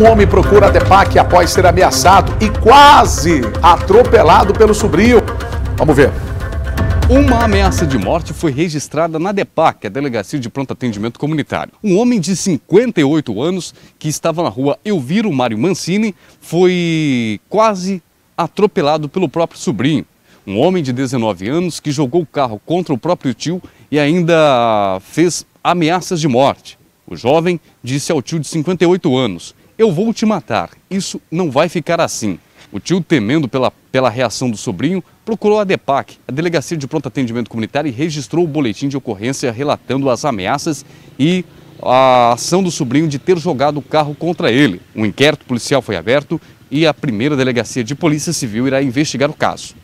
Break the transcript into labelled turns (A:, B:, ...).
A: Um homem procura a DEPAC após ser ameaçado e quase atropelado pelo
B: sobrinho. Vamos ver. Uma ameaça de morte foi registrada na DEPAC, a Delegacia de Pronto Atendimento Comunitário. Um homem de 58 anos, que estava na rua Elviro Mário Mancini, foi quase atropelado pelo próprio sobrinho. Um homem de 19 anos que jogou o carro contra o próprio tio e ainda fez ameaças de morte. O jovem disse ao tio de 58 anos eu vou te matar, isso não vai ficar assim. O tio, temendo pela, pela reação do sobrinho, procurou a DEPAC, a Delegacia de Pronto Atendimento Comunitário, e registrou o boletim de ocorrência relatando as ameaças e a ação do sobrinho de ter jogado o carro contra ele. Um inquérito policial foi aberto e a primeira delegacia de Polícia Civil irá investigar o caso.